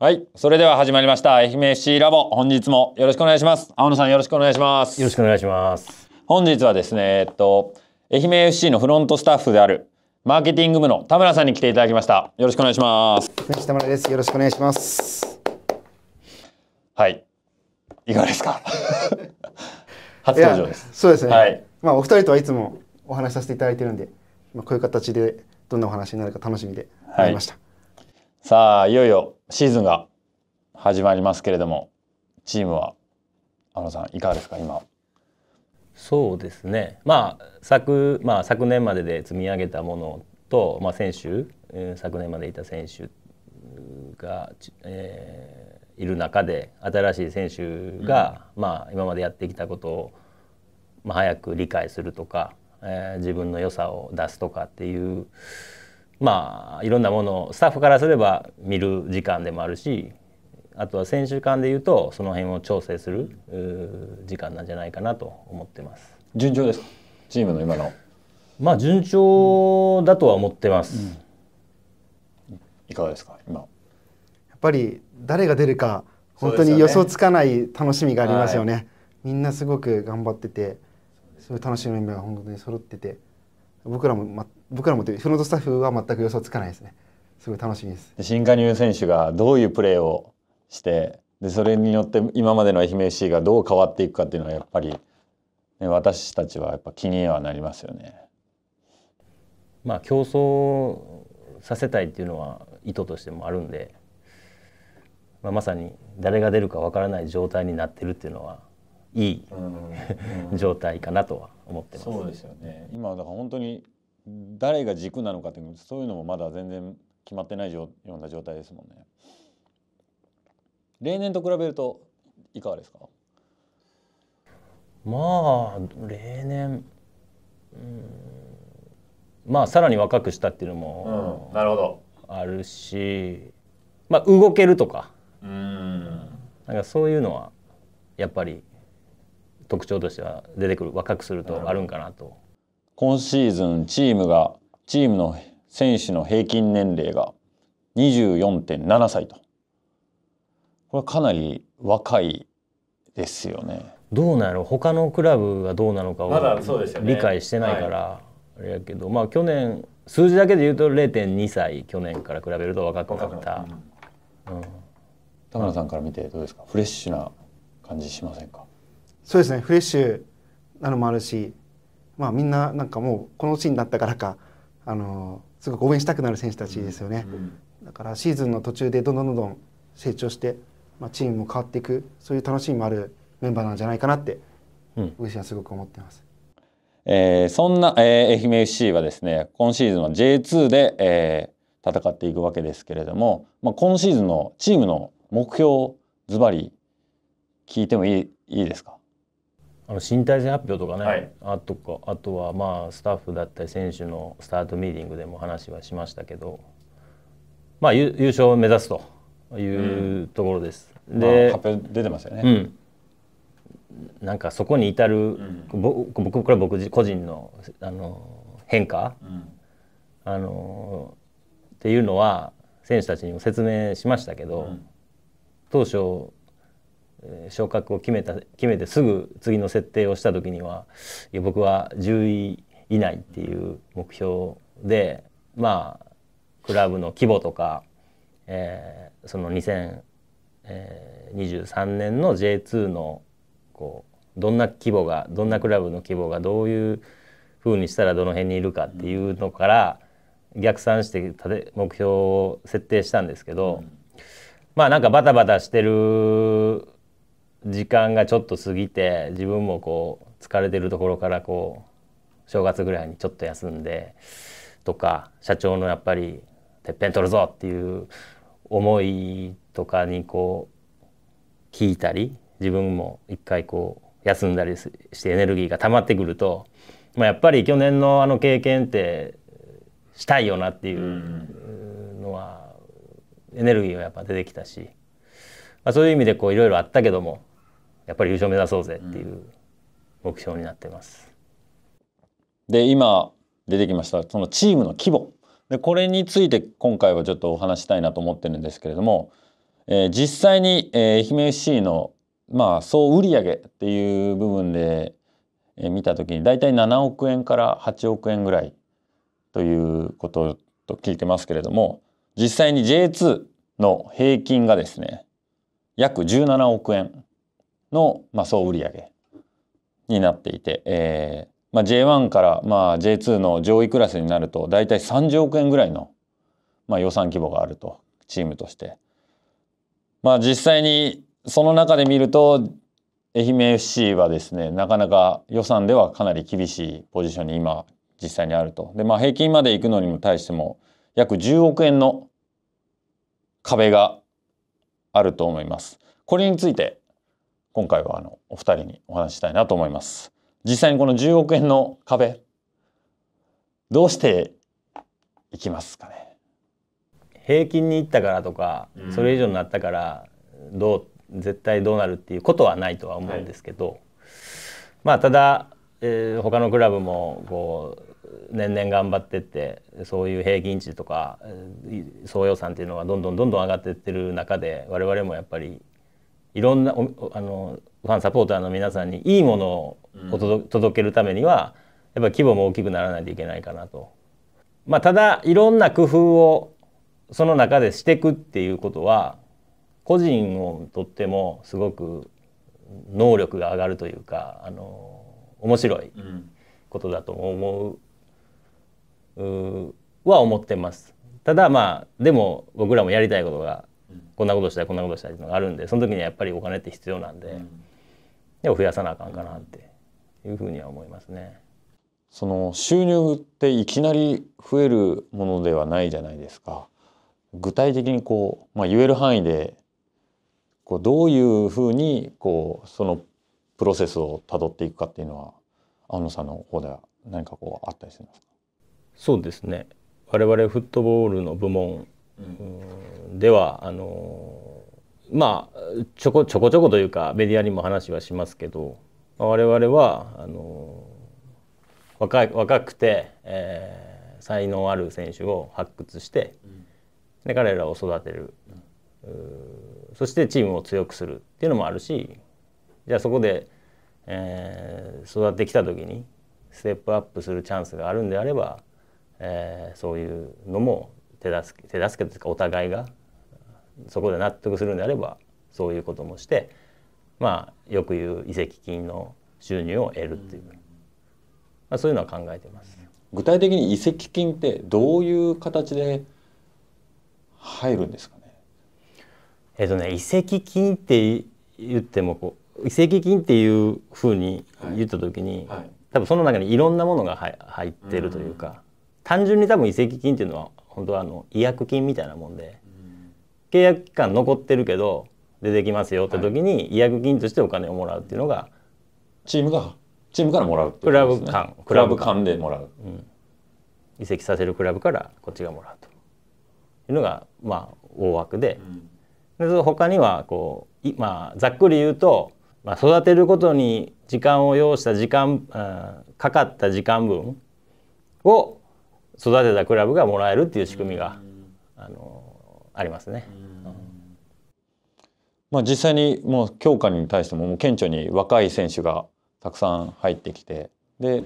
はい。それでは始まりました。愛媛 FC ラボ。本日もよろしくお願いします。青野さんよろしくお願いします。よろしくお願いします。本日はですね、えっと、愛媛 FC のフロントスタッフである、マーケティング部の田村さんに来ていただきました。よろしくお願いします。田村です。よろしくお願いします。はい。いかがですか 初登場です。そうですね。はい、まあ、お二人とはいつもお話しさせていただいてるんで、まあ、こういう形でどんなお話になるか楽しみでありまはい、さあいよいよシーズンが始まりますけれどもチームは天野さんいかがですか今そうですね、まあ昨まあ、昨年までで積み上げたものと、まあ、選手、昨年までいた選手が、えー、いる中で新しい選手が、うん、まあ、今までやってきたことを、まあ、早く理解するとか、えー、自分の良さを出すとかっていうまあいろんなものをスタッフからすれば見る時間でもあるしあとは選手間でいうとその辺を調整する時間なんじゃないかなと思ってます。順調ですチームの今の。まあ順調だとは思ってます。うん、いかがですか今。やっぱり誰が出るか本当に予想つかない楽しみがありますよね。よねはい、みんなすごく頑張ってて、すごい楽しみが本当に揃ってて、僕らも、ま、僕らもフロントスタッフは全く予想つかないですねすごい楽しみです新加入選手がどういうプレーをしてでそれによって今までの愛媛 FC がどう変わっていくかっていうのはやっぱり、ね、私たちはやっぱ気にはなりますよね。まあ、競争させたいっていうのは意図としてもあるんで、まあ、まさに誰が出るかわからない状態になってるっていうのはいい、状態かなとは思ってます。そうですよね今だから本当に誰が軸なのかっていうそういうのもまだ全然決まってないような状態ですもんね。例年と比べるといかがですかまあ例年、うん、まあさらに若くしたっていうのも、うん、なるほどあるし、まあ、動けるとかうんなんかそういうのはやっぱり特徴としては出てくる若くするとあるんかなと。今シーズンチームがチームの選手の平均年齢が24.7歳とこれはかなり若いですよね。どうなの他のクラブがどうなのかを理解してないから、あれやけど、まあ去年数字だけで言うと0.2歳去年から比べると若くなった、うん、田村さんから見てどうですかフレッシュな感じしませんかそうですねフレッシュなのもあるしまあみんななんかもうこのシーンだったからかあのすごく応援したくなる選手たちですよね、うんうん、だからシーズンの途中でどんどんどんどん成長して、まあ、チームも変わっていくそういう楽しみもあるメンバーなんじゃないかなって私はすごく思ってます。えー、そんな、えー、愛媛 FC はですね今シーズンは J2 で、えー、戦っていくわけですけれども、まあ、今シーズンのチームの目標ズバリ聞いてもいいいいですかあの新体制発表とかね、はい、あとかあとはまあスタッフだったり選手のスタートミーティングでも話はしましたけど、まあ、優勝を目指すというところです。うん、で、まあ、発表出てましたよね、うんなんかそこに至る、うん、僕これ僕個人のあの変化、うん、あのっていうのは選手たちにも説明しましたけど、うん、当初昇格を決めた決めてすぐ次の設定をした時にはいや僕は10位以内っていう目標でまあクラブの規模とか、えー、その2023年の J2 のこうどんな規模がどんなクラブの規模がどういうふうにしたらどの辺にいるかっていうのから逆算して目標を設定したんですけど、うん、まあなんかバタバタしてる時間がちょっと過ぎて自分もこう疲れてるところからこう正月ぐらいにちょっと休んでとか社長のやっぱりてっぺん取るぞっていう思いとかにこう聞いたり自分も一回こう休んだりしてエネルギーが溜まってくると、まあ、やっぱり去年のあの経験ってしたいよなっていうのはエネルギーはやっぱ出てきたし、まあ、そういう意味でいろいろあったけどもやっぱり優勝目指そうぜっていう目標になってます。で今出てきましたそのチームの規模でこれについて今回はちょっとお話したいなと思ってるんですけれども、えー、実際に、えー、愛媛 FC の、まあ、総売上っていう部分で、えー、見た時に大体7億円から8億円ぐらいということと聞いてますけれども実際に J2 の平均がですね約17億円の、まあ、総売上になっていて、えーまあ、J1 から、まあ、J2 の上位クラスになると大体30億円ぐらいの、まあ、予算規模があるとチームとして。まあ、実際にその中で見ると愛媛 FC はですねなかなか予算ではかなり厳しいポジションに今実際にあると。でまあ平均まで行くのにも対しても約10億円の壁があると思います。これについて今回はあのお二人にお話したいなと思います。実際にこの10億円の壁どうしていきますかね平均にいったからとか、うん、それ以上になったからどう絶対どうなるっていうことはないとは思うんですけど、はい、まあただ、えー、他のクラブもこう年々頑張ってってそういう平均値とか総予算っていうのがどんどんどんどん上がってってる中で我々もやっぱりいろんなあのファンサポーターの皆さんにいいものを届けるためには、やっぱり規模も大きくならないといけないかなと。まあ、ただいろんな工夫をその中でしていくっていうことは個人をとってもすごく能力が上がるというかあの面白いことだと思う,、は思ってます。ただまあでも僕らもやりたいことがこんなことしたいこんなことしたいっていうのがあるんでその時にはやっぱりお金って必要なんで、うん、でも増やさなあかんかなっていうふうには思いますね。その収入っていきなり増えるものではないじゃないですか。具体的にこう、まあ、言える範囲でこうどういうふうにこうそのプロセスをたどっていくかっていうのは青野さんの方では何かこうあったりするんですかそうですね我々フットボールの部門ではあのまあちょこちょこちょこというかメディアにも話はしますけど、我々はあの若若くて、えー、才能ある選手を発掘して、で彼らを育てる、そしてチームを強くするっていうのもあるしじゃあそこで、えー、育ってきた時にステップアップするチャンスがあるんであれば、えー、そういうのも手助け手助けというかお互いがそこで納得するんであればそういうこともしてまあよく言う移籍金の収入を得るっていう、まあ、そういうのは考えてます。具体的に移籍金ってどういう形で入るんですかね。えっ、とね移籍金って言ってもこう移籍金っていうふうに言った時に、はいはい、多分その中にいろんなものが入ってるというか、単純に多分移籍金っていうのは本当はあの違約金みたいなもんで、契約期間残ってるけど出てきますよって時に違約金としてお金をもらうっていうのが、チームがチームからもらう、ね、クラブ間クラブ間でもらう、うん、移籍させるクラブからこっちがもらうというのがまあ大枠で,、うん、で他にはこうまあ、ざっくり言うと、まあ、育てることに時間を要した時間、うん、かかった時間分を育てたクラブがもらえるっていう仕組みが、あのありますね。まあ、実際にもう強化に対してももう顕著に若い選手がたくさん入ってきてで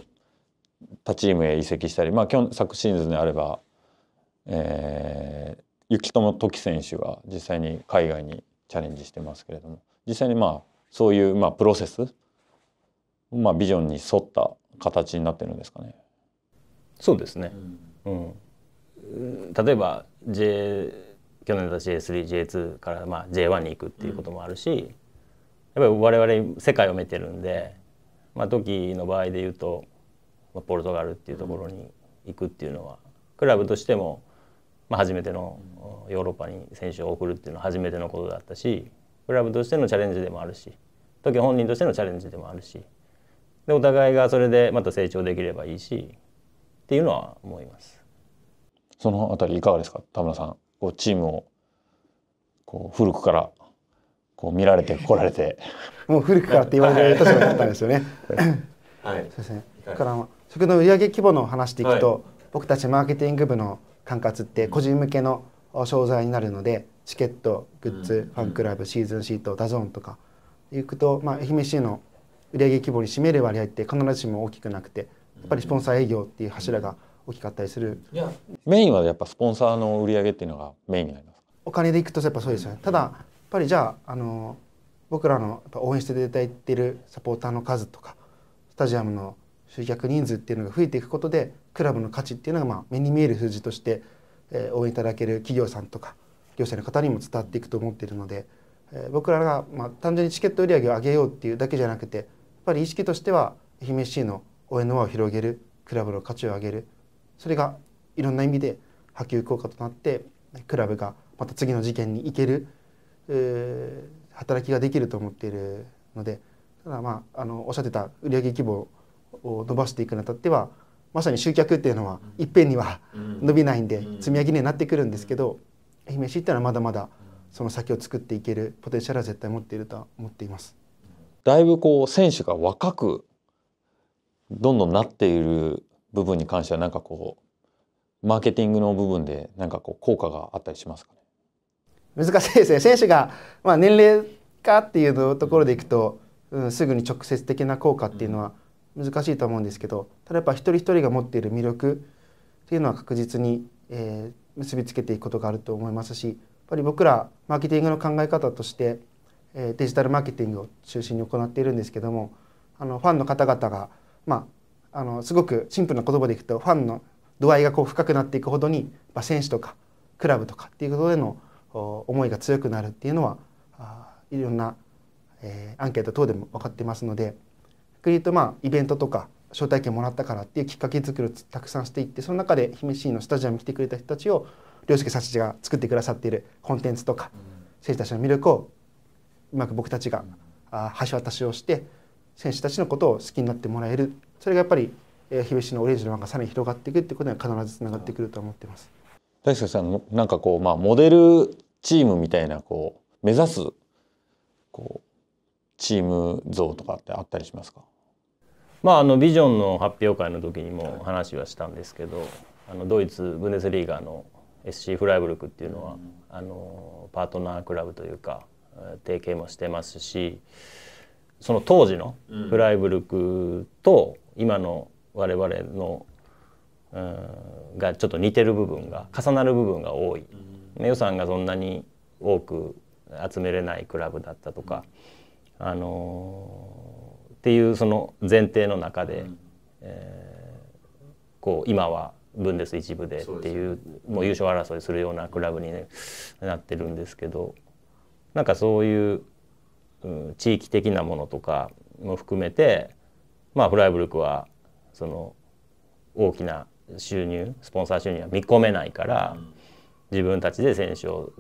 他チームへ移籍したり、まあ、今日昨シーズンであれば、えー、雪友時選手が実際に海外にチャレンジしてますけれども実際にまあそういうまあプロセス、まあ、ビジョンに沿った形になってるんですかね。そうですね、うん、うん、例えば J 去年だった J3J2 からまあ J1 に行くっていうこともあるし、うん、やっぱり我々世界を見てるんで、まあ、時の場合で言うと、まあ、ポルトガルっていうところに行くっていうのは、クラブとしても、まあ、初めてのヨーロッパに選手を送るっていうのは初めてのことだったしクラブとしてのチャレンジでもあるし時本人としてのチャレンジでもあるしでお互いがそれでまた成長できればいいしっていうのは思います。そのあたりいかがですか田村さんこうチームをこう古くからこう見られて 来られてもう古くからって言われる立場だったんですよね。はい、そうですねだから食の売上規模の話でいくと、はい、僕たちマーケティング部の管轄って個人向けの商材になるのでチケットグッズ、ファンクラブシーズンシートダゾーンとか行くと、まあ、愛媛市の売上規模に占める割合って必ずしも大きくなくてやっぱりスポンサー営業っていう柱が大きかったりする。メインはやっぱスポンサーの売り上げっていうのがメインになりますお金でいくとやっぱそうですよね。ただやっぱりじゃああの僕らのやっぱ応援していただいているサポーターの数とかスタジアムの集客人数っていうのが増えていくことでクラブの価値っていうのがまあ目に見える数字として、えー、応援いただける企業さんとか業者の方にも伝わっていくと思っているので、えー、僕らがまあ単純にチケット売り上げを上げようっていうだけじゃなくてやっぱり意識としては愛媛市 c の応援の輪を広げるクラブの価値を上げるそれがいろんな意味で波及効果となってクラブがまた次の事件に行ける、え働きができると思っているのでただまああのおっしゃってた売上規模を伸ばしていくにあたってはまさに集客っていうのはいっぺんには伸びないんで積み上げになってくるんですけど愛媛市っていうのはまだまだその先を作っていけるポテンシャルは絶対持っているとは思っています。だいぶこう選手が若くどんどんなっている部分に関してはなんかこうマーケティングの部分でなんかこう効果があったりしますかね難しいですね選手が、まあ、年齢かっていうところでいくと、うん、すぐに直接的な効果っていうのは難しいと思うんですけどただやっぱ一人一人が持っている魅力っていうのは確実に、えー、結びつけていくことがあると思いますしやっぱり僕らマーケティングの考え方として、えー、デジタルマーケティングを中心に行っているんですけどもあのファンの方々がまあ、あのすごくシンプルな言葉でいくとファンの度合いがこう深くなっていくほどに、まあ、選手とかクラブとかっていうことでの思いが強くなるっていうのはいろんな、えー、アンケート等でも分かってますので逆に言うとまあイベントとか招待券もらったからっていうきっかけ作りをたくさんしていってその中で姫市のスタジアムに来てくれた人たちを凌介さんちが作ってくださっているコンテンツとか選手たちの魅力をうまく僕たちが橋渡しをして選手たちのことを好きになってもらえるそれがやっぱり、えー、日別のオレンジの輪がさらに広がっていくってことには必ずつながってくると思ってます。大輔さんなんかこう、まあ、モデルチームみたいなこう目指すこうチーム像とかってあったりしますかまあ、あのビジョンの発表会の時にも話はしたんですけどあのドイツブンデスリーガーの SC フライブルクっていうのは、あのパートナークラブというか提携もしてますし、その当時のフライブルクと今の我々の、うん、がちょっと似てる部分が重なる部分が多い、予算がそんなに多く集めれないクラブだったとか、あのっていうその前提の中で、えこう今はブンデス一部でっていう、ね、もう優勝争いするようなクラブに、ね、なってるんですけどなんかそういう地域的なものとかも含めて、まあ、フライブルクはその大きな収入スポンサー収入は見込めないから、自分たちで選手を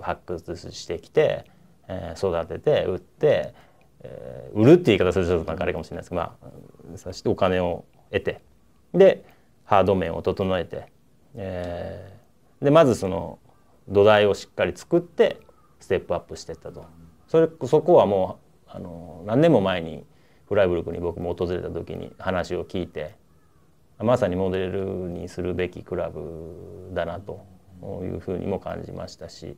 発掘してきて、えー、育てて売って、えー、売るっていう言い方するとなんかあれかもしれないですけど、まあ、そしてお金を得てでハード面を整えて、えー、でまずその土台をしっかり作ってステップアップしていったと。それそこはもうあの何年も前にフライブルクに僕も訪れた時に話を聞いてまさにモデルにするべきクラブだなというふうにも感じましたし、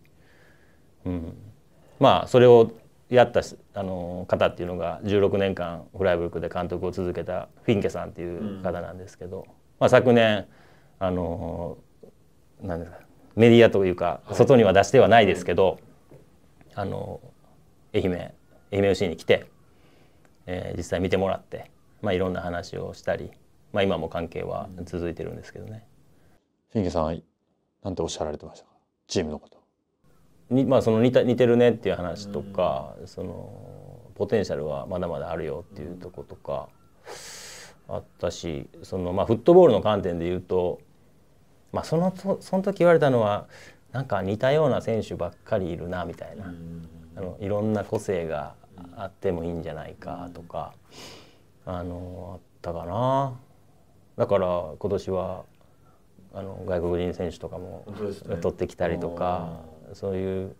うん、まあそれをやったあの方っていうのが16年間フライブルクで監督を続けたフィンケさんっていう方なんですけど、うん、まあ、昨年あのなんですかメディアというか外には出してはないですけど、あの愛媛愛媛 FC に来て、えー、実際見てもらって、まあ、いろんな話をしたり、まあ、今も関係は続いてるんですけどね。新家さんなんておっしゃられてましたかチームのことに、まあ、その似た似てるねっていう話とか、そのポテンシャルはまだまだあるよっていうとことか。あったしその、まあ、フットボールの観点で言うと、まあ、そのその時言われたのはなんか似たような選手ばっかりいるなみたいな、あのいろんな個性があってもいいんじゃないかとか、あのあったかなだから今年はあの外国人選手とかも、取ってきたりとか、そういう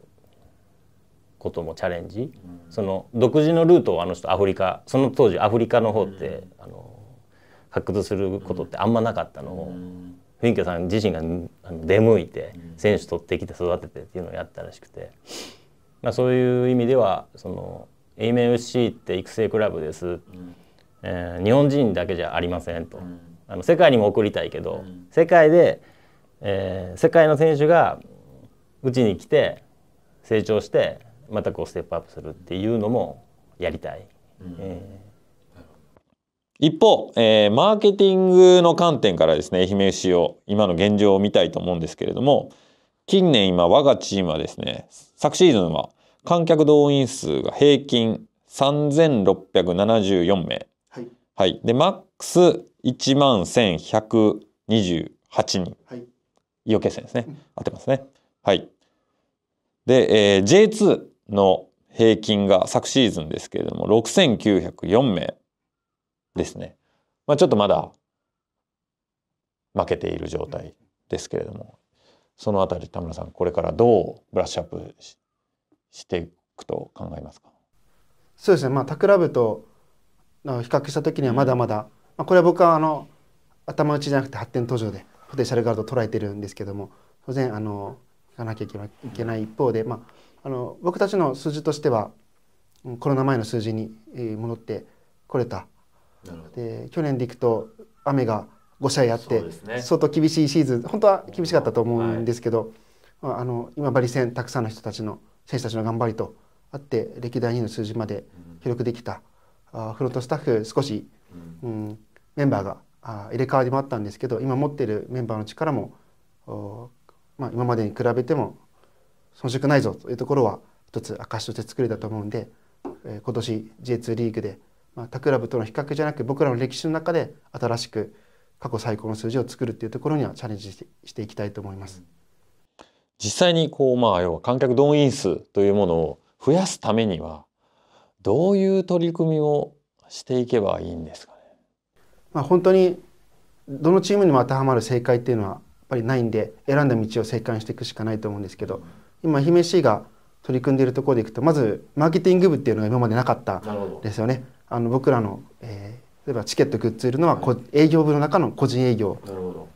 こともチャレンジ、うん、その独自のルートをあの人アフリカその当時アフリカの方って、うん、あの発掘することってあんまなかったのを、うん、フィンケさん自身が出向いて、選手取ってきて育ててっていうのをやったらしくて。まあ、そういう意味ではその AMFC って育成クラブです、うん、えー、日本人だけじゃありませんと、うん、あの世界にも送りたいけど、うん、世界で、えー、世界の選手がうちに来て成長してまたこうステップアップするっていうのもやりたい。一方、えー、マーケティングの観点からですね愛媛 FC を今の現状を見たいと思うんですけれども、近年今我がチームはですね昨シーズンは観客動員数が平均3674名、はい、はい、でマックス1万1128人、はい、予決戦ですね、合ってますねはいで、えー、J2 の平均が昨シーズンですけれども6904名ですね、まあ、ちょっとまだ負けている状態ですけれども、そのあたり田村さんこれからどうブラッシュアップしていくと考えますかそうですねまあタクラブと比較した時にはまだまだ、うん、まあ、これは僕はあの頭打ちじゃなくて発展途上でポテンシャルガードを捉えてるんですけども当然あのいかなきゃいけない一方で、まあ、あの僕たちの数字としてはコロナ前の数字に戻ってこれた。で去年でいくと雨が5試合やって、ね、相当厳しいシーズン本当は厳しかったと思うんですけど、はい、あの今バリ戦たくさんの人たちの選手たちの頑張りとあって歴代2位の数字まで記録できた、うん、あフロントスタッフ少し、うん、うん、メンバーが入れ替わりもあったんですけど今持ってるメンバーの力もまあ、今までに比べても遜色ないぞというところは一つ証として作れたと思うんで、えー、今年 J2 リーグで、まあ、他クラブとの比較じゃなく僕らの歴史の中で新しく過去最高の数字を作るっていうところにはチャレンジしていきたいと思います。実際にこうまあ要は観客動員数というものを増やすためにはどういう取り組みをしていけばいいんですかね。まあ、本当にどのチームにも当てはまる正解っていうのはやっぱりないんで選んだ道を正解していくしかないと思うんですけど今姫氏が取り組んでいるところでいくとまずマーケティング部っていうのが今までなかったですよね。あの僕らの、えー例えばチケットグッズ売るのは、はい、営業部の中の個人営業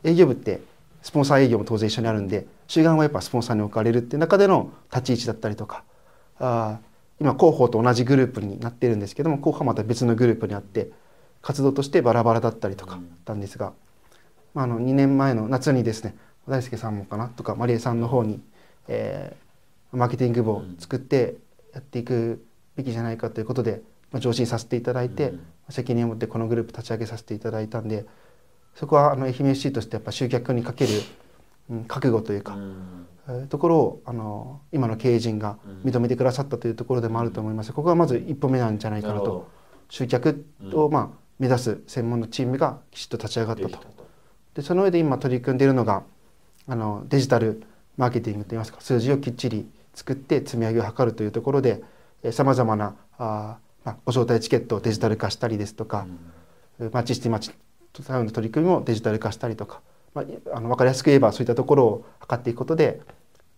営業部ってスポンサー営業も当然一緒にあるんで集団はやっぱスポンサーに置かれるっていう中での立ち位置だったりとかあ今広報と同じグループになってるんですけども広報はまた別のグループにあって活動としてバラバラだったりとかたんですが、まあ、あの2年前の夏にですね大輔さんもかなとかマリえさんの方に、えー、マーケティング部を作ってやっていくべきじゃないかということで、まあ、上申させていただいて、責任を持ってこのグループ立ち上げさせていただいたんでそこはあの愛媛 FC としてやっぱ集客にかける、うん、覚悟というか、うん、ところをあの今の経営陣が認めてくださったというところでもあると思います、うん、ここがまず一歩目なんじゃないかなと集客を、まあ、目指す専門のチームがきちっと立ち上がったと。でその上で今取り組んでいるのがあのデジタルマーケティングといいますか数字をきっちり作って積み上げを図るというところでさまざまなあまあ、招待チケットをデジタル化したりですとか、うん、まち自治体町タウンの取り組みもデジタル化したりとか、まあ、あの分かりやすく言えばそういったところを図っていくことで、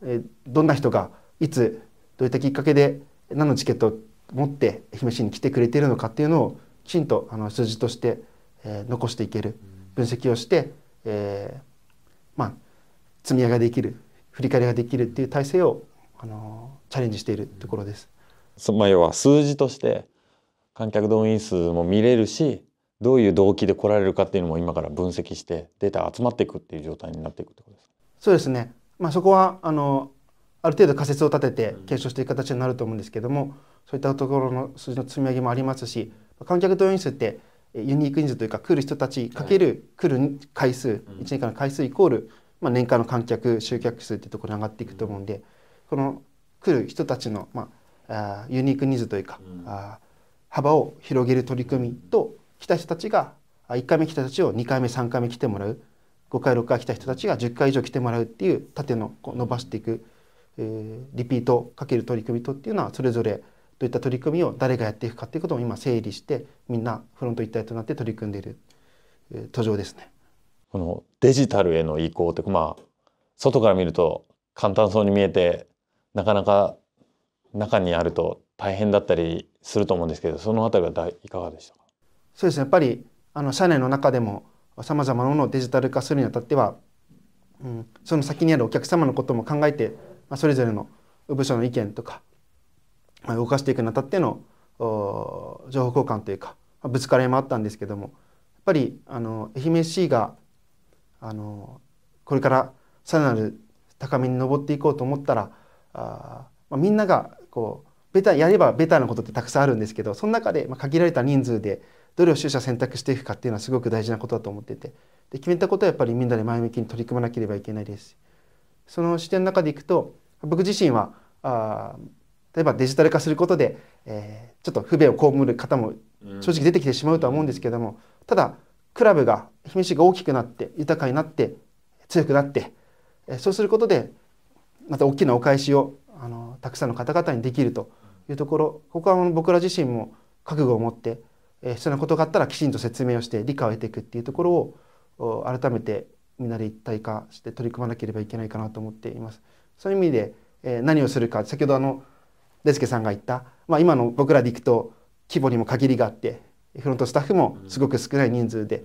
えどんな人がいつどういったきっかけで何のチケットを持って愛媛市に来てくれているのかっていうのをきちんとあの数字として、え残していける分析をして、えー、まあ、積み上げができる振り返りができるっていう体制を、あのチャレンジしているところです。まあ、要は数字として観客動員数も見れるしどういう動機で来られるかっていうのも今から分析してデータ集まっていくっていう状態になっていくってことですかそうですね、まあ、そこはあのある程度仮説を立てて検証していく形になると思うんですけども、そういったところの数字の積み上げもありますし観客動員数ってユニーク人数というか来る人たちかける来る回数、はい、1年間の回数イコール、まあ、年間の観客集客数っていうところに上がっていくと思うんでこの来る人たちの、まあ、あユニーク人数というか、うん、あ幅を広げる取り組みと来た人たちが1回目来た人たちを2回目3回目来てもらう5回6回来た人たちが10回以上来てもらうっていう縦のこう伸ばしていく、えー、リピートかける取り組みとっていうのはそれぞれどういった取り組みを誰がやっていくかっていうことを今整理してみんなフロント一体となって取り組んでいる、えー、途上ですね。このデジタルへの移行ってまあ外から見ると簡単そうに見えてなかなか中にあると大変だったりすると思うんですけどそのあたりはいかがでしたかそうですねやっぱりあの社内の中でもさまざまなものをデジタル化するにあたっては、うん、その先にあるお客様のことも考えて、まあ、それぞれの部署の意見とか、まあ、動かしていくにあたっての情報交換というか、まあ、ぶつかり合いもあったんですけどもやっぱりあの愛媛市があのこれからさらなる高みに上っていこうと思ったらあ、まあ、みんながこうベタやればベタなことってたくさんあるんですけどその中で限られた人数でどれを取捨選択していくかっていうのはすごく大事なことだと思っててで決めたことはやっぱりみんなで前向きに取り組まなければいけないですその視点の中でいくと僕自身はあ例えばデジタル化することで、えー、ちょっと不便を被る方も正直出てきてしまうとは思うんですけども、ただクラブが姫路が大きくなって豊かになって強くなって、えそうすることでまた大きなお返しをたくさんの方々にできるというところここは僕ら自身も覚悟を持って、え必要なことがあったらきちんと説明をして理解を得ていくっていうところを改めてみんなで一体化して取り組まなければいけないかなと思っています。そういう意味で、え何をするか先ほどあのデスケさんが言った、まあ、今の僕らでいくと規模にも限りがあってフロントスタッフもすごく少ない人数で、うん、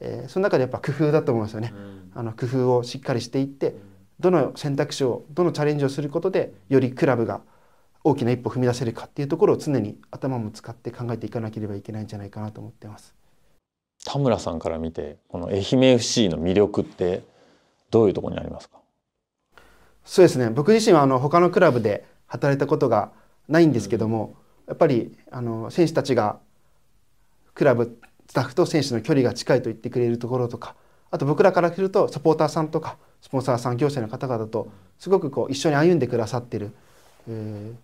えー、その中でやっぱ工夫だと思いますよね。うん、あの工夫をしっかりしていって、うどの選択肢をどのチャレンジをすることでよりクラブが大きな一歩踏み出せるかっていうところを常に頭も使って考えていかなければいけないんじゃないかなと思ってます。田村さんから見てこの愛媛 FC の魅力ってどういうところにありますかそうですね僕自身はあの他のクラブで働いたことがないんですけども、うん、やっぱりあの選手たちがクラブスタッフと選手の距離が近いと言ってくれるところとかあと僕らからするとサポーターさんとかスポンサーさん行政の方々とすごくこう一緒に歩んでくださってる、えー、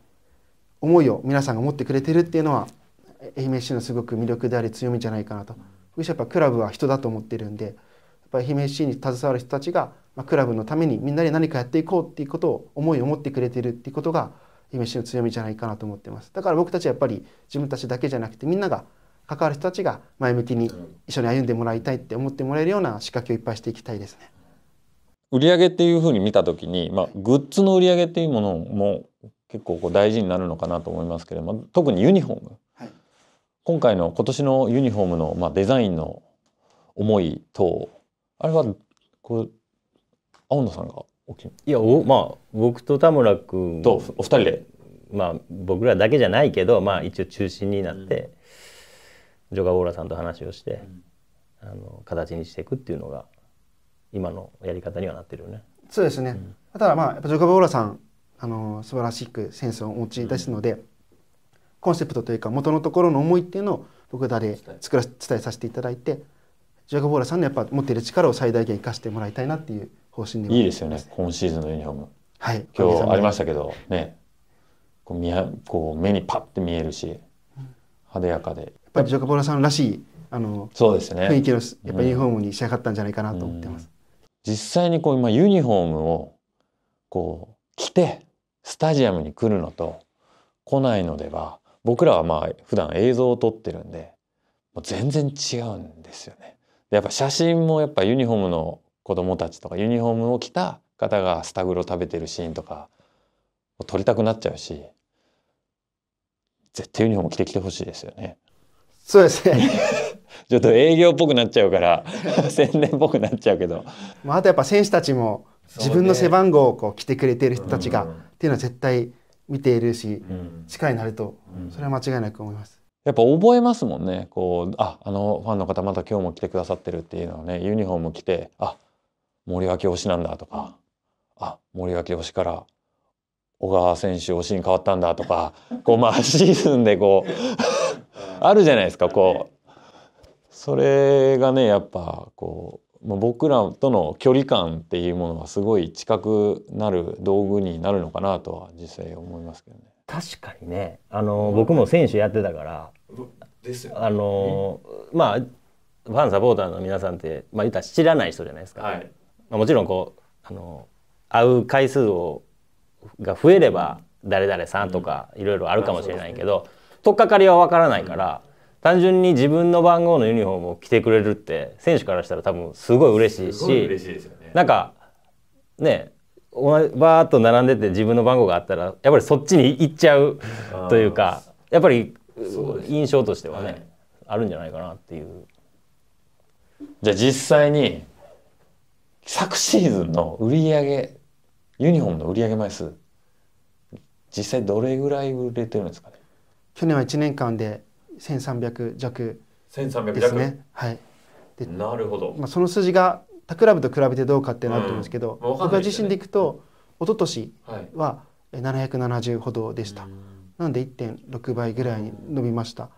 思いを皆さんが持ってくれてるっていうのは愛媛市のすごく魅力であり強みじゃないかなと僕やっぱクラブは人だと思ってるんでやっぱ愛媛市に携わる人たちが、まあ、クラブのためにみんなで何かやっていこうっていうことを思いを持ってくれてるっていうことが愛媛市の強みじゃないかなと思ってますだから僕たちはやっぱり自分たちだけじゃなくてみんなが関わる人たちが前向きに一緒に歩んでもらいたいって思ってもらえるような仕掛けをいっぱいしていきたいですね。売上っていうふうに見た時に、まあ、グッズの売り上げっていうものも結構こう大事になるのかなと思いますけれども特にユニフォーム、はい、今回の今年のユニフォームの、まあ、デザインの思いとあれはこう青野さんがいやおまあ僕と田村君とお二人でまあ僕らだけじゃないけどまあ一応中心になって、うん、ジョガ・オーラさんと話をして、うん、あの形にしていくっていうのが今のやり方にはなってるよね。そうですね、うん、ただまあやっぱジョコブ・オーラさんあの素晴らしくセンスをお持ちですので、うん、コンセプトというか元のところの思いっていうのを僕らで作ら伝えさせていただいてジョコブ・オーラさんのやっぱ持っている力を最大限生かしてもらいたいなっていう方針でいいですよね今シーズンのユニフォーム。はい、今日ありましたけどねこう見やこう目にパッて見えるし派手やかでやっぱりジョコボーラさんらしいあのそうです、ね、雰囲気のやっぱユニフォームに仕上がったんじゃないかなと思ってます。うん実際にこう今ユニフォームをこう着てスタジアムに来るのと来ないのでは僕らはまあ普段映像を撮ってるんでもう全然違うんですよね。でやっぱ写真もやっぱユニフォームの子供たちとかユニフォームを着た方がスタグロ食べてるシーンとか撮りたくなっちゃうし絶対ユニフォーム着てきてほしいですよね。そうですねちょっと営業っぽくなっちゃうから 宣伝っぽくなっちゃうけど、まあ、あとやっぱ選手たちも自分の背番号をこう着てくれてる人たちが、っていうのは絶対見ているし、うん、近いなるとそれは間違いなく思います。やっぱ覚えますもんねこうああのファンの方また今日も来てくださってるっていうのはねユニフォーム着てあ森脇推しなんだとかあ森脇推しから小川選手推しに変わったんだとかこうまあシーズンでこう あるじゃないですかこうそれがねやっぱこう僕らとの距離感っていうものがすごい近くなる道具になるのかなとは実際思いますけどね。確かにねあの、僕も選手やってたから、ね、あのまあファンサポーターの皆さんって、まあ、言ったら知らない人じゃないですか、はい、まあ、もちろんこうあの会う回数をが増えれば誰々さんとかいろいろあるかもしれないけど、うんね、取っかかりは分からないから、単純に自分の番号のユニフォームを着てくれるって選手からしたら多分すごい嬉しいしね、なんかねバーッと並んでて自分の番号があったらやっぱりそっちに行っちゃうというかやっぱり印象としてはね、はい、あるんじゃないかなっていう。じゃあ実際に昨シーズンの売り上げユニフォームの売り上げ枚数実際どれぐらい売れてるんですかね去年は1年間で1300弱ですね。はい、でなるほど、まあ、その数字が他クラブと比べてどうかってなってまんですけど、うんね、僕は自身でいくと一昨年は770ほどでした。はい、なので1.6倍ぐらいに伸びました。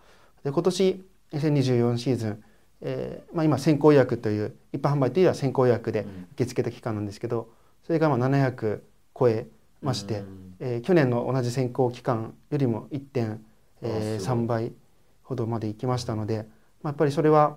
で今年2024シーズン、えーまあ、今先行予約という一般販売というのは先行予約で受け付けた期間なんですけど、それがまあ700超えまして、うん、えー、去年の同じ先行期間よりも1.3、えー、倍ほどまで行きましたので、まあ、やっぱりそれは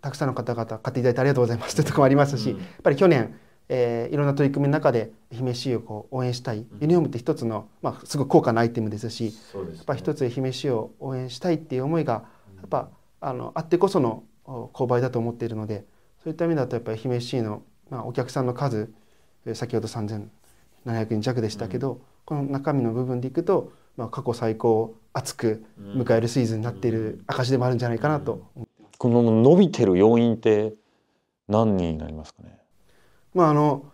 たくさんの方々買っていただいてありがとうございますというところもありますし、うん、やっぱり去年、えー、いろんな取り組みの中で愛媛市をこう応援したい、うん、ユニホームって一つの、まあ、すごい高価なアイテムですし、ね、やっぱ一つ愛媛市を応援したいっていう思いがやっぱあのあってこその購買だと思っているのでそういった意味だとやっぱり愛媛市の、まあ、お客さんの数先ほど3700人弱でしたけど、うん、この中身の部分でいくとまあ、過去最高を熱く迎えるシーズンになっている証でもあるんじゃないかなと、うん、この伸びてる要因って何になりますかね、まあ、あの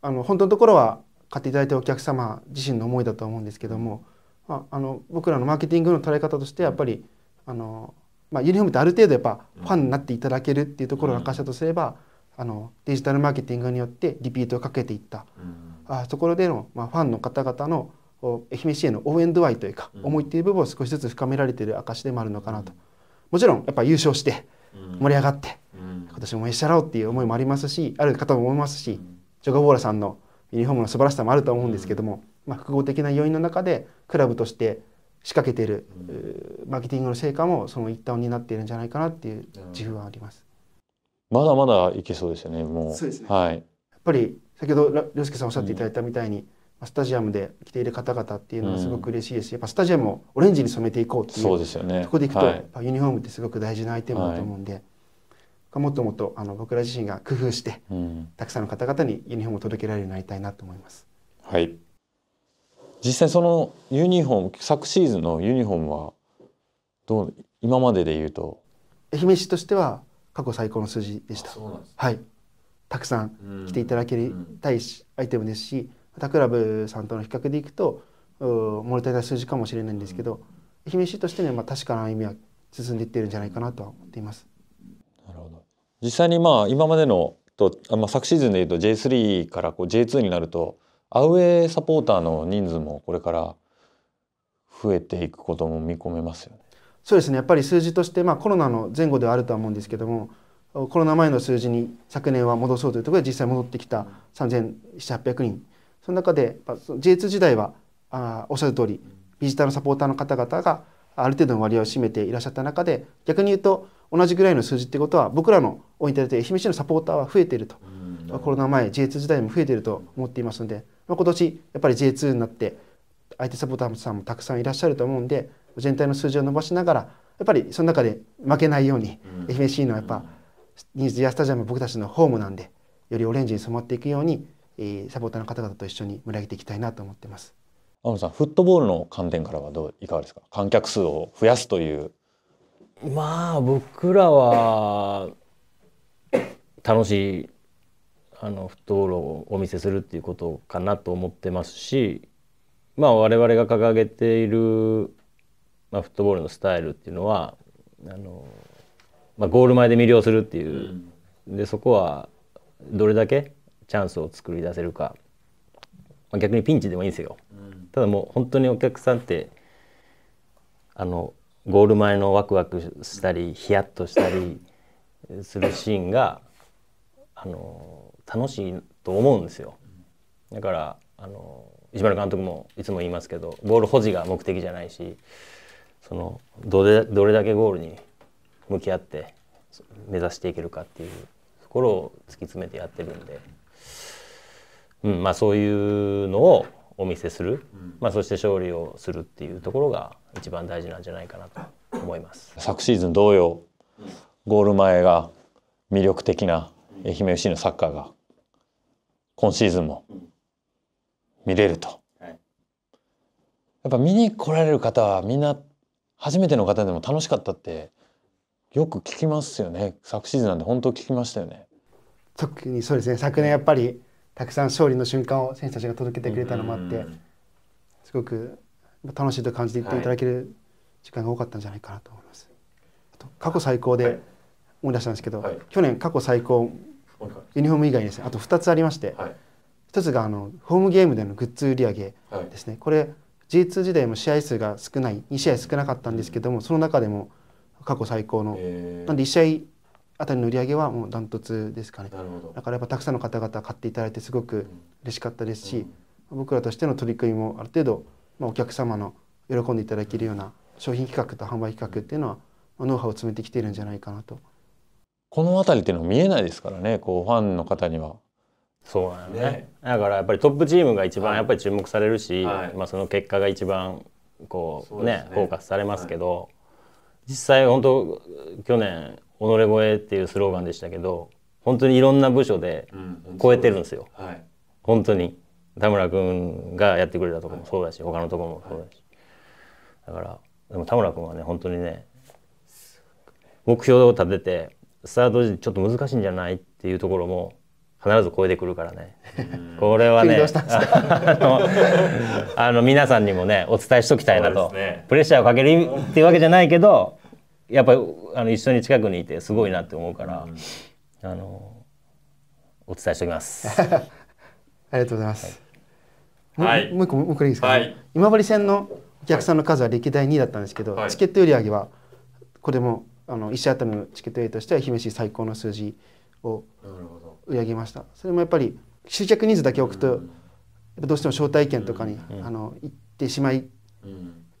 あの本当のところは買っていただいたお客様自身の思いだと思うんですけども、まあ、あの僕らのマーケティングの捉え方としてやっぱりあの、まあ、ユニフォームってある程度やっぱファンになっていただけるっていうところの証だとすれば、あのデジタルマーケティングによってリピートをかけていった、あところでの、まあ、ファンの方々の愛媛市への応援度合いというか、思いっていう部分を少しずつ深められている証でもあるのかなと、もちろんやっぱ優勝して盛り上がって、今年も応援してやろうっていう思いもありますしある方も思いますし、ジョガボーラさんのユニフォームの素晴らしさもあると思うんですけども、まあ、複合的な要因の中でクラブとして仕掛けている、マーケティングの成果もその一端になっているんじゃないかなっていう自負はあります。まだまだいけそうですよね。もう。うね、はい。やっぱり先ほど涼介さんおっしゃっていただいたみたいに、スタジアムで来ている方々っていうのはすごく嬉しいでし、やっぱスタジアムをオレンジに染めていこうっていうそうですよ、ね、とこでいくと、はい、ユニフォームってすごく大事なアイテムだと思うんで、はい、もっともっとあの僕ら自身が工夫して、うん、たくさんの方々にユニフォームを届けられるようになりたいなと思います。はい実際そのユニフォーム昨シーズンのユニフォームはどう今まででいうと愛媛市としては過去最高の数字でした。ね、はいたくさん来ていただきたいアイテムですし、他クラブさんとの比較でいくと物足りない数字かもしれないんですけど、うん、愛媛市としてね、まあ、確かな意味は進んでいってるんじゃないかなとは思っています。なるほど実際にまあ今までのと、まあ、昨シーズンでいうと J3 からこう J2 になるとアウェーサポーターの人数もこれから増えていくことも見込めますよね。そうですねやっぱり数字として、まあ、コロナの前後ではあるとは思うんですけどもコロナ前の数字に昨年は戻そうというところで実際戻ってきた3 7 0 0 8 0 0人その中で J2 時代はあおっしゃる通りビジターのサポーターの方々がある程度の割合を占めていらっしゃった中で逆に言うと同じぐらいの数字ってことは僕らのおいてだって愛媛市のサポーターは増えていると、コロナ前 J2 時代も増えていると思っていますので、まあ、今年やっぱり J2 になって相手サポーターさんもたくさんいらっしゃると思うんで全体の数字を伸ばしながらやっぱりその中で負けないように、愛媛市のやっぱニーズやスタジアム僕たちのホームなんでよりオレンジに染まっていくようにえー、サポーターの方々と一緒に盛り上げていきたいなと思ってます。青野さん、フットボールの観点からはどういかがですか。観客数を増やすという。まあ僕らは楽しいあのフットボールをお見せするっていうことかなと思ってますし、まあ我々が掲げているまあフットボールのスタイルっていうのはあのまあゴール前で魅了するっていう、でそこはどれだけチャンスを作り出せるか、まあ、逆にピンチでもいいんですよ、うん、ただもう本当にお客さんってあのゴール前のワクワクしたりヒヤッとしたりするシーンがあの楽しいと思うんですよだからあの石丸監督もいつも言いますけどゴール保持が目的じゃないしそのどれどれだけゴールに向き合って目指していけるかっていうところを突き詰めてやってるんで。うんまあ、そういうのをお見せする、まあ、そして勝利をするっていうところが一番大事なんじゃないかなと思います。昨シーズン同様ゴール前が魅力的な愛媛 FC のサッカーが今シーズンも見れると。やっぱ見に来られる方はみんな初めての方でも楽しかったってよく聞きますよね昨シーズンなんで本当聞きましたよね特にそうですね昨年やっぱりたくさん勝利の瞬間を選手たちが届けてくれたのもあって、すごく楽しいと感じていただける時間が多かったんじゃないかなと思います。あと過去最高で思い出したんですけど、はい、去年過去最高ユニフォーム以外にですねあと2つありまして、はい、1つがあのホームゲームでのグッズ売り上げですね、はい、これ G2 時代も試合数が少ない2試合少なかったんですけどもその中でも過去最高の、えー、なんで1試合あたりの売り上げはもうダントツですかねだからやっぱたくさんの方々買っていただいてすごく嬉しかったですし、うんうん、僕らとしての取り組みもある程度、まあ、お客様の喜んでいただけるような商品企画と販売企画っていうのは、まあ、ノウハウを詰めてきているんじゃないかなと。この辺りっていうのは見えないですからねこうファンの方には。そうなね、ね、だからやっぱりトップチームが一番やっぱり注目されるし、はい、まあ、その結果が一番こうね、ねフォーカスされますけど、はい、実際本当去年「己越え」っていうスローガンでしたけど本当にいろんな部署で超えてるんですよ、うん、はい、本当に田村君がやってくれたとこもそうだし、はい、他のとこもそうだし、はい、だからでも田村君はね本当にね目標を立ててスタート時ちょっと難しいんじゃないっていうところも必ず超えてくるからね。これはね、あの皆さんにもねお伝えしときたいなと、ね、プレッシャーをかけるっていうわけじゃないけど、やっぱりあの一緒に近くにいてすごいなって思うから、うん、あのお伝えしておきます。ありがとうございます。はい、もう一個もう一個いいですか、ねはい、今治線のお客さんの数は歴代2位だったんですけど、はい、チケット売り上げはこれもあの1社当たりのチケット売としては姫路最高の数字を売り上げました。それもやっぱり集客人数だけ置くと、うん、やっぱどうしても招待券とかに、うん、あの行ってしまい、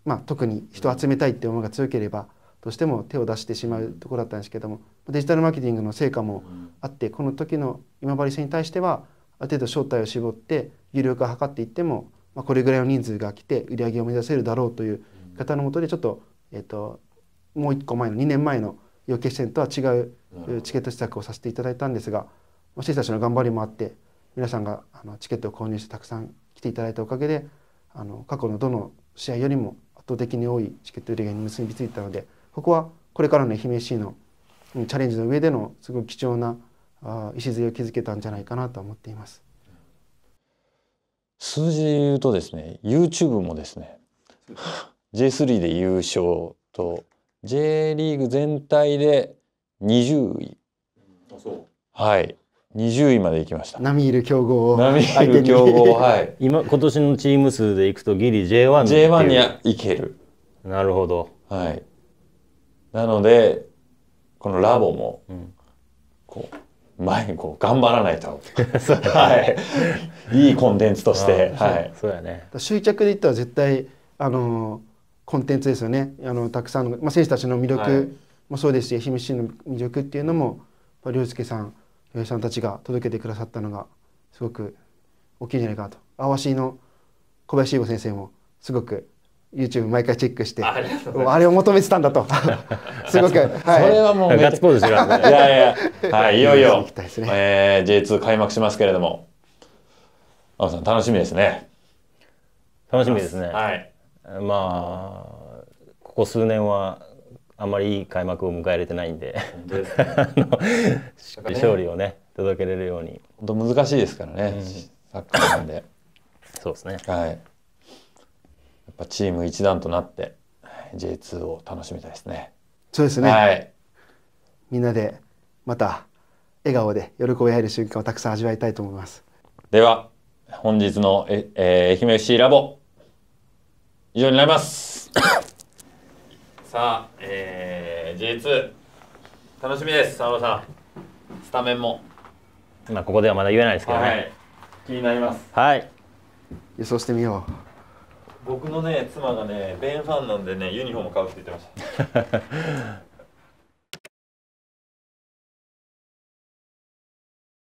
まあ、特に人を集めたいって思いが強ければ。どうしても手を出してしまうところだったんですけどもデジタルマーケティングの成果もあってこの時の今治線に対してはある程度正体を絞って有力化を図っていっても、まあ、これぐらいの人数が来て売り上げを目指せるだろうという方のもとでちょっと,、えーと、もう1個前の2年前の予決戦とは違うチケット施策をさせていただいたんですが私たちの頑張りもあって皆さんがあのチケットを購入してたくさん来ていただいたおかげであの過去のどの試合よりも圧倒的に多いチケット売り上げに結びついたので。ここはこれからの姫市のチャレンジの上でのすごく貴重な礎を築けたんじゃないかなと思っています。数字で言うとですね YouTube もですね J3 で優勝と J リーグ全体で20位あそうはい20位まで行きました並みいる強豪を並みいる強豪はい今今年のチーム数でいくとギリ J1 に J1 にいけるなるほどはいなのでこのラボも、こう前にこう頑張らないと、はい、いいコンテンツとして、はい、そうやね集着で言ったら絶対あのコンテンツですよねあのたくさんの、まあ、選手たちの魅力もそうですし、はい、愛媛市の魅力っていうのも涼介さん洋平さんたちが届けてくださったのがすごく大きいんじゃないかと。あわしの小林吾先生もすごく YouTube 毎回チェックしてあれを求めてたんだと すごく、はい、それはもうガッツポーズしていやいや、はい、いよいよ、ねえー、J2 開幕しますけれども青さん楽しみですね楽しみですねはいまあここ数年はあまりいい開幕を迎えれてないんで 勝利をね届けれるように本当難しいですからね、うん、サッカーなんでそうですねはいやっぱチーム一段となって J2 を楽しみたいですね。そうですね。はい、みんなでまた笑顔で喜び合える瞬間をたくさん味わいたいと思います。では本日のえ、えー、愛媛 FC ラボ以上になります。さあ、えー、J2 楽しみです沢村さんスタメンも。まあここではまだ言えないですけどね。はい、気になります。はい。予想してみよう。僕のね妻がねベンファンなんでねユニフォーム買うって言ってました